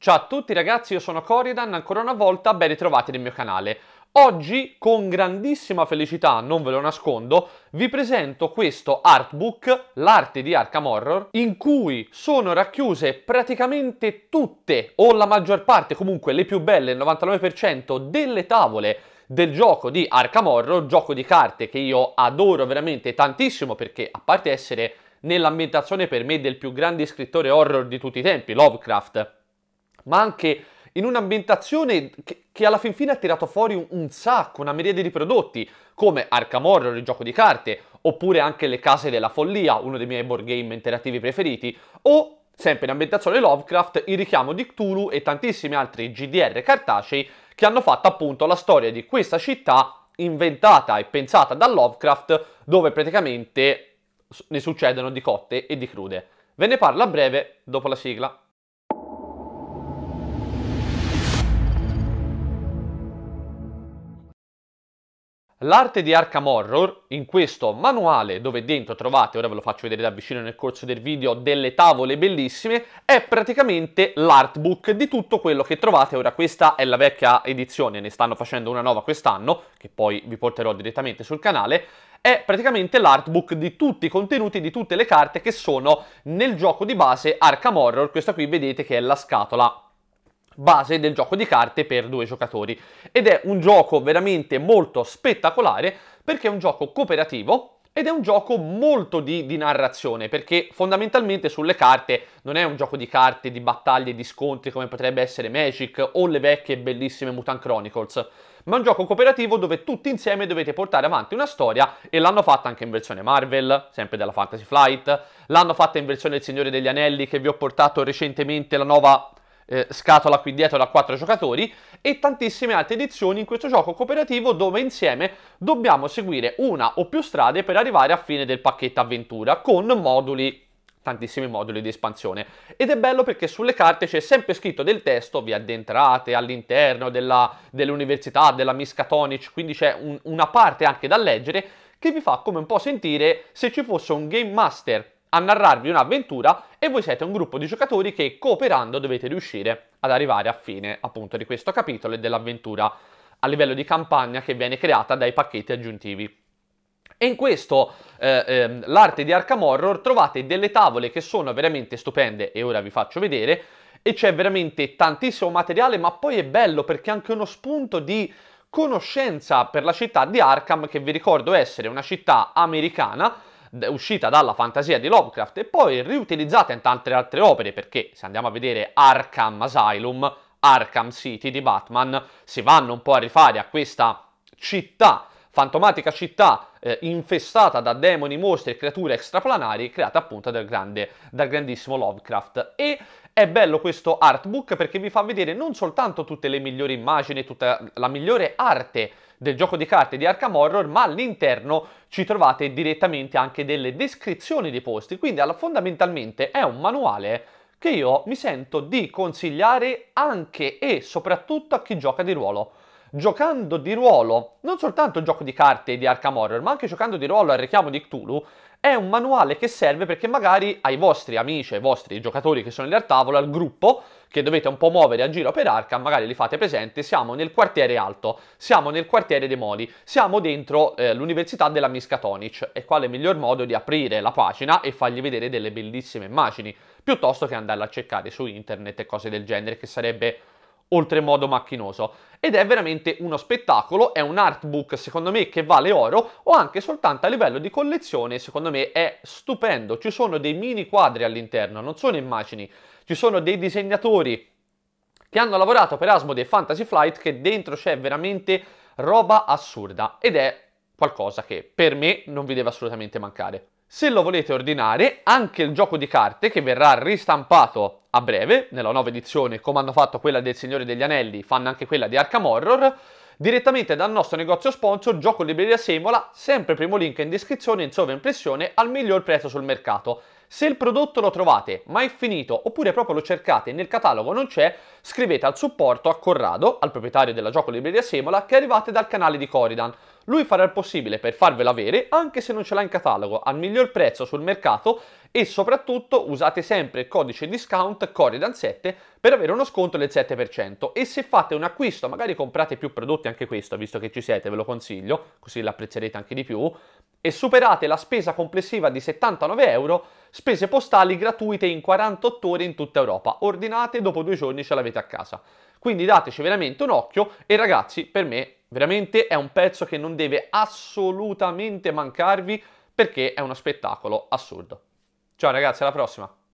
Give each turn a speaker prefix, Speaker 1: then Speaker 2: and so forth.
Speaker 1: Ciao a tutti ragazzi, io sono Coridan, ancora una volta ben ritrovati nel mio canale. Oggi, con grandissima felicità, non ve lo nascondo, vi presento questo artbook, l'arte di Arkham Horror, in cui sono racchiuse praticamente tutte, o la maggior parte, comunque le più belle, il 99% delle tavole del gioco di Arkham Horror, gioco di carte che io adoro veramente tantissimo perché, a parte essere nell'ambientazione per me del più grande scrittore horror di tutti i tempi, Lovecraft, ma anche in un'ambientazione che, che, alla fin fine ha tirato fuori un, un sacco, una miriade di prodotti, come Arkham Horror, il gioco di carte, oppure anche Le Case della Follia, uno dei miei board game interattivi preferiti, o sempre in ambientazione Lovecraft, il richiamo di Cthulhu e tantissimi altri GDR cartacei che hanno fatto appunto la storia di questa città inventata e pensata da Lovecraft, dove praticamente ne succedono di cotte e di crude. Ve ne parlo a breve dopo la sigla. L'arte di Arkham Horror, in questo manuale dove dentro trovate, ora ve lo faccio vedere da vicino nel corso del video, delle tavole bellissime, è praticamente l'artbook di tutto quello che trovate. Ora questa è la vecchia edizione, ne stanno facendo una nuova quest'anno, che poi vi porterò direttamente sul canale, è praticamente l'artbook di tutti i contenuti di tutte le carte che sono nel gioco di base Arkham Horror, questa qui vedete che è la scatola base del gioco di carte per due giocatori. Ed è un gioco veramente molto spettacolare perché è un gioco cooperativo ed è un gioco molto di, di, narrazione, perché fondamentalmente sulle carte non è un gioco di carte, di battaglie, di scontri come potrebbe essere Magic o le vecchie e bellissime Mutant Chronicles, ma è un gioco cooperativo dove tutti insieme dovete portare avanti una storia e l'hanno fatta anche in versione Marvel, sempre della Fantasy Flight, l'hanno fatta in versione Il Signore degli Anelli che vi ho portato recentemente la nuova eh, scatola qui dietro da quattro giocatori e tantissime altre edizioni in questo gioco cooperativo dove insieme dobbiamo seguire una o più strade per arrivare a fine del pacchetto avventura con moduli tantissimi moduli di espansione ed è bello perché sulle carte c'è sempre scritto del testo vi addentrate all'interno dell'università dell della Miskatonic quindi c'è un, una parte anche da leggere che vi fa come un po' sentire se ci fosse un game master a narrarvi un'avventura e voi siete un gruppo di giocatori che cooperando dovete riuscire ad arrivare a fine appunto di questo capitolo e dell'avventura a livello di campagna che viene creata dai pacchetti aggiuntivi. E in questo eh, eh, l'arte di Arkham Horror trovate delle tavole che sono veramente stupende e ora vi faccio vedere e c'è veramente tantissimo materiale ma poi è bello perché è anche uno spunto di conoscenza per la città di Arkham che vi ricordo essere una città americana uscita dalla fantasia di Lovecraft e poi riutilizzata in tante altre opere, perché se andiamo a vedere Arkham Asylum, Arkham City di Batman, si vanno un po' a rifare a questa città, fantomatica città eh, infestata da demoni, mostri e creature extraplanari creata appunto dal, grande, dal grandissimo Lovecraft. E è bello questo artbook perché vi fa vedere non soltanto tutte le migliori immagini, tutta la migliore arte del gioco di carte di Arkham Horror, ma all'interno ci trovate direttamente anche delle descrizioni dei posti, quindi fondamentalmente è un manuale che io mi sento di consigliare anche e soprattutto a chi gioca di ruolo giocando di ruolo, non soltanto il gioco di carte di Arkham Horror, ma anche giocando di ruolo al richiamo di Cthulhu, è un manuale che serve perché magari ai vostri amici, ai vostri giocatori che sono lì a tavola, al gruppo, che dovete un po' muovere a giro per Arkham, magari li fate presente, siamo nel quartiere alto, siamo nel quartiere dei Moli, siamo dentro eh, l'università della Miskatonic, e quale miglior modo di aprire la pagina e fargli vedere delle bellissime immagini, piuttosto che andarla a cercare su internet e cose del genere, che sarebbe oltremodo macchinoso. Ed è veramente uno spettacolo, è un artbook secondo me che vale oro o anche soltanto a livello di collezione secondo me è stupendo. Ci sono dei mini quadri all'interno, non sono immagini, ci sono dei disegnatori che hanno lavorato per Asmodee Fantasy Flight che dentro c'è veramente roba assurda ed è qualcosa che per me non vi deve assolutamente mancare. Se lo volete ordinare, anche il gioco di carte che verrà ristampato a breve, nella nuova edizione, come hanno fatto quella del Signore degli Anelli, fanno anche quella di Arkham Horror, direttamente dal nostro negozio sponsor Gioco Libreria Semola, sempre primo link in descrizione in sovraimpressione al miglior prezzo sul mercato. Se il prodotto lo trovate ma è finito oppure proprio lo cercate e nel catalogo non c'è, scrivete al supporto a Corrado, al proprietario della gioco libreria Semola, che arrivate dal canale di Coridan. Lui farà il possibile per farvelo avere anche se non ce l'ha in catalogo, al miglior prezzo sul mercato e soprattutto usate sempre il codice discount Coridan7 per avere uno sconto del 7% e se fate un acquisto, magari comprate più prodotti anche questo, visto che ci siete ve lo consiglio, così l'apprezzerete anche di più, e superate la spesa complessiva di 79 euro, spese postali gratuite in 48 ore in tutta Europa. Ordinate, dopo due giorni ce l'avete a casa. Quindi dateci veramente un occhio e ragazzi, per me veramente è un pezzo che non deve assolutamente mancarvi perché è uno spettacolo assurdo. Ciao ragazzi, alla prossima!